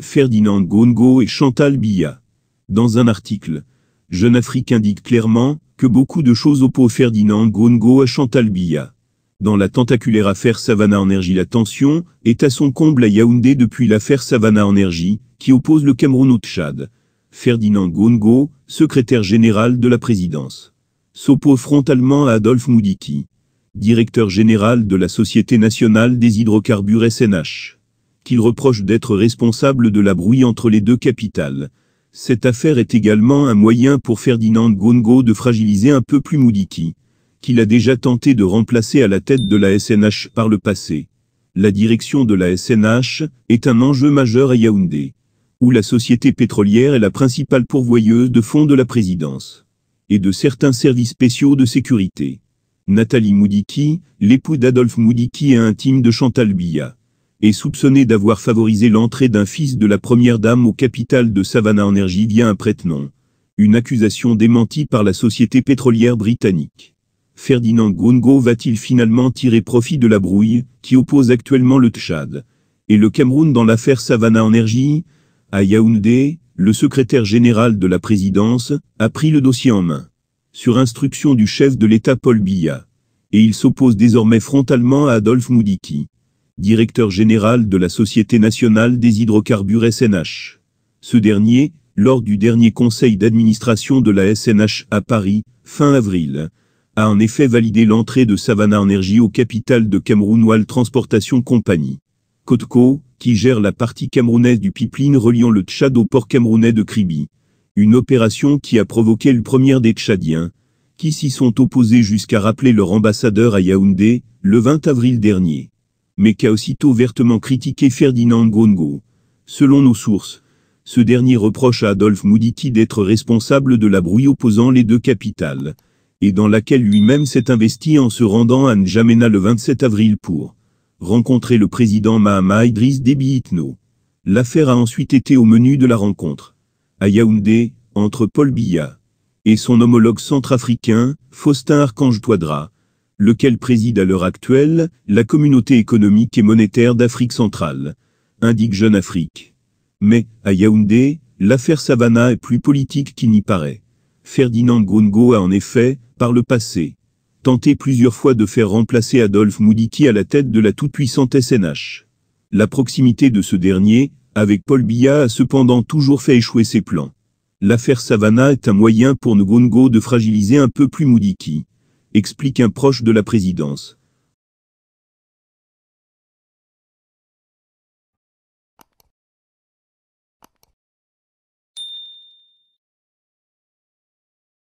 Ferdinand Gongo et Chantal Biya. Dans un article, Jeune Afrique indique clairement que beaucoup de choses opposent Ferdinand Gongo à Chantal Biya. Dans la tentaculaire affaire Savannah Energy la tension est à son comble à Yaoundé depuis l'affaire Savannah Energy, qui oppose le Cameroun au Tchad. Ferdinand Gongo, secrétaire général de la présidence, s'oppose frontalement à Adolphe Moudiki, directeur général de la Société Nationale des Hydrocarbures SNH qu'il reproche d'être responsable de la brouille entre les deux capitales. Cette affaire est également un moyen pour Ferdinand Gongo de fragiliser un peu plus Moudiki, qu'il a déjà tenté de remplacer à la tête de la SNH par le passé. La direction de la SNH est un enjeu majeur à Yaoundé, où la société pétrolière est la principale pourvoyeuse de fonds de la présidence et de certains services spéciaux de sécurité. Nathalie Moudiki, l'époux d'Adolphe Moudiki et intime de Chantal Billa, est soupçonné d'avoir favorisé l'entrée d'un fils de la première dame au capital de Savannah Energy via un prête-nom, une accusation démentie par la société pétrolière britannique. Ferdinand Grungo va-t-il finalement tirer profit de la brouille qui oppose actuellement le Tchad et le Cameroun dans l'affaire Savannah Energy À Yaoundé, le secrétaire général de la présidence a pris le dossier en main, sur instruction du chef de l'État Paul Biya, et il s'oppose désormais frontalement à Adolphe Moudiki directeur général de la Société nationale des hydrocarbures SNH. Ce dernier, lors du dernier conseil d'administration de la SNH à Paris, fin avril, a en effet validé l'entrée de Savannah Energy au capital de Cameroun Oil Transportation Company. Cotco, qui gère la partie camerounaise du pipeline reliant le Tchad au port camerounais de Kribi. Une opération qui a provoqué le premier des Tchadiens, qui s'y sont opposés jusqu'à rappeler leur ambassadeur à Yaoundé, le 20 avril dernier mais qu'a aussitôt vertement critiqué Ferdinand Gongo. Selon nos sources, ce dernier reproche à Adolphe Mouditi d'être responsable de la brouille opposant les deux capitales, et dans laquelle lui-même s'est investi en se rendant à N'Djamena le 27 avril pour rencontrer le président Mahama Idris Déby Itno. L'affaire a ensuite été au menu de la rencontre. À Yaoundé, entre Paul Biya et son homologue centrafricain, Faustin Archange Touadra, lequel préside à l'heure actuelle la communauté économique et monétaire d'Afrique centrale, indique Jeune Afrique. Mais, à Yaoundé, l'affaire Savannah est plus politique qu'il n'y paraît. Ferdinand Gongo a en effet, par le passé, tenté plusieurs fois de faire remplacer Adolphe Moudiki à la tête de la toute-puissante SNH. La proximité de ce dernier, avec Paul Biya, a cependant toujours fait échouer ses plans. L'affaire Savannah est un moyen pour Ngongo de fragiliser un peu plus Moudiki explique un proche de la présidence.